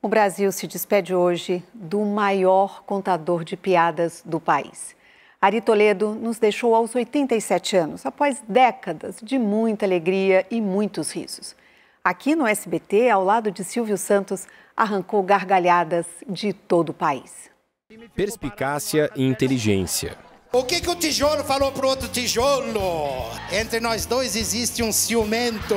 O Brasil se despede hoje do maior contador de piadas do país. Ari Toledo nos deixou aos 87 anos, após décadas de muita alegria e muitos risos. Aqui no SBT, ao lado de Silvio Santos, arrancou gargalhadas de todo o país. Perspicácia e inteligência. O que, que o tijolo falou pro outro tijolo? Entre nós dois existe um ciumento.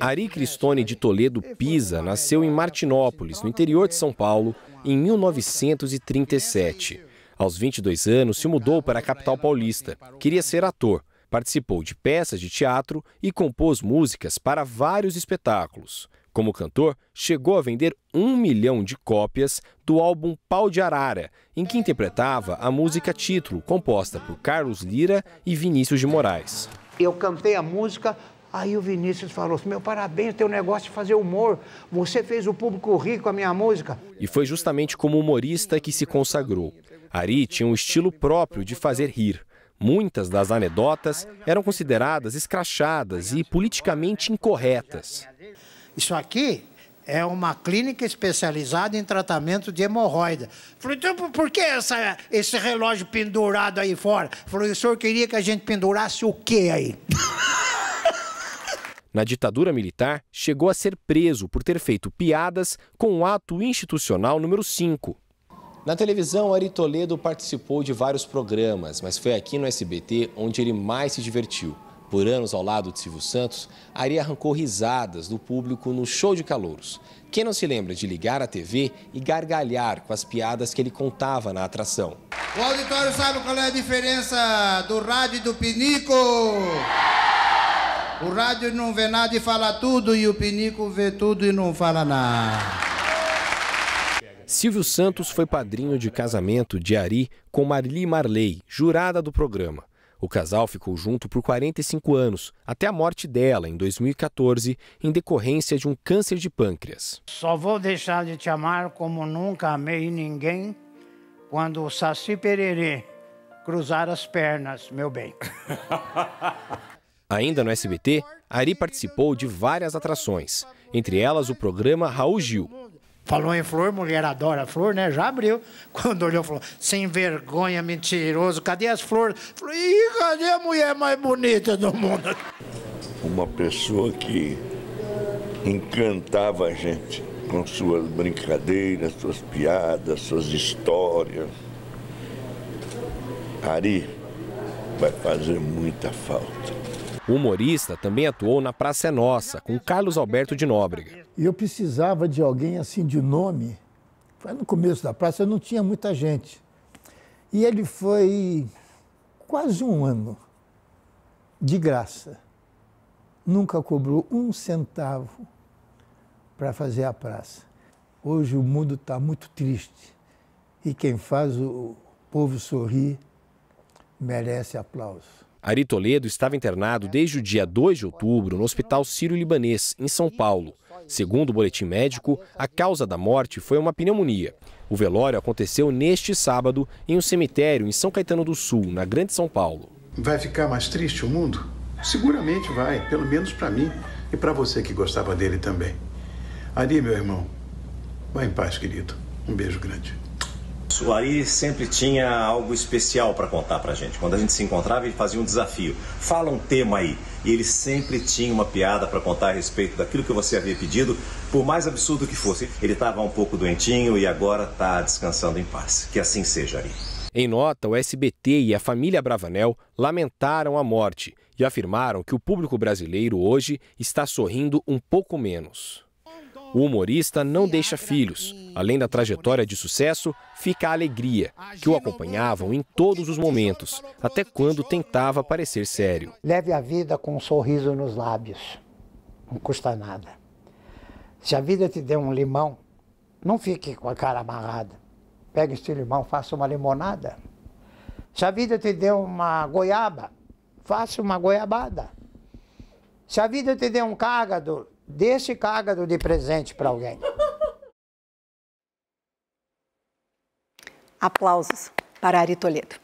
Ari Cristone de Toledo Pisa nasceu em Martinópolis, no interior de São Paulo, em 1937. Aos 22 anos, se mudou para a capital paulista. Queria ser ator. Participou de peças de teatro e compôs músicas para vários espetáculos. Como cantor, chegou a vender um milhão de cópias do álbum Pau de Arara, em que interpretava a música título, composta por Carlos Lira e Vinícius de Moraes. Eu cantei a música, aí o Vinícius falou: assim, Meu parabéns, teu negócio de fazer humor. Você fez o público rir com a minha música. E foi justamente como humorista que se consagrou. Ari tinha um estilo próprio de fazer rir. Muitas das anedotas eram consideradas escrachadas e politicamente incorretas. Isso aqui é uma clínica especializada em tratamento de hemorroida. Falei, então por que essa, esse relógio pendurado aí fora? Falei, o senhor queria que a gente pendurasse o quê aí? Na ditadura militar, chegou a ser preso por ter feito piadas com o ato institucional número 5. Na televisão, Ari Toledo participou de vários programas, mas foi aqui no SBT onde ele mais se divertiu. Por anos ao lado de Silvio Santos, Ari arrancou risadas do público no show de calouros. Quem não se lembra de ligar a TV e gargalhar com as piadas que ele contava na atração? O auditório sabe qual é a diferença do rádio e do pinico? O rádio não vê nada e fala tudo, e o pinico vê tudo e não fala nada. Silvio Santos foi padrinho de casamento de Ari com Marli Marley, jurada do programa. O casal ficou junto por 45 anos, até a morte dela em 2014, em decorrência de um câncer de pâncreas. Só vou deixar de te amar como nunca amei ninguém quando o Saci Pererê cruzar as pernas, meu bem. Ainda no SBT, Ari participou de várias atrações, entre elas o programa Raul Gil, Falou em flor, mulher adora flor, né? Já abriu. Quando olhou, falou: sem vergonha, mentiroso, cadê as flores? Falou: ih, cadê a mulher mais bonita do mundo? Uma pessoa que encantava a gente com suas brincadeiras, suas piadas, suas histórias. Ari vai fazer muita falta. O humorista também atuou na Praça é Nossa, com Carlos Alberto de Nóbrega. Eu precisava de alguém assim de nome. No começo da praça não tinha muita gente. E ele foi quase um ano de graça. Nunca cobrou um centavo para fazer a praça. Hoje o mundo está muito triste e quem faz o povo sorrir merece aplauso. Ari Toledo estava internado desde o dia 2 de outubro no Hospital Sírio-Libanês, em São Paulo. Segundo o boletim médico, a causa da morte foi uma pneumonia. O velório aconteceu neste sábado em um cemitério em São Caetano do Sul, na Grande São Paulo. Vai ficar mais triste o mundo? Seguramente vai, pelo menos para mim e para você que gostava dele também. Ari, meu irmão, vá em paz, querido. Um beijo grande. O Ari sempre tinha algo especial para contar para gente. Quando a gente se encontrava, ele fazia um desafio. Fala um tema aí. E ele sempre tinha uma piada para contar a respeito daquilo que você havia pedido, por mais absurdo que fosse. Ele estava um pouco doentinho e agora está descansando em paz. Que assim seja, Ari. Em nota, o SBT e a família Bravanel lamentaram a morte e afirmaram que o público brasileiro hoje está sorrindo um pouco menos. O humorista não deixa filhos. Além da trajetória de sucesso, fica a alegria, que o acompanhavam em todos os momentos, até quando tentava parecer sério. Leve a vida com um sorriso nos lábios. Não custa nada. Se a vida te der um limão, não fique com a cara amarrada. Pega este limão, faça uma limonada. Se a vida te der uma goiaba, faça uma goiabada. Se a vida te der um cágado, Dê esse cágado de presente para alguém. Aplausos para Ari Toledo.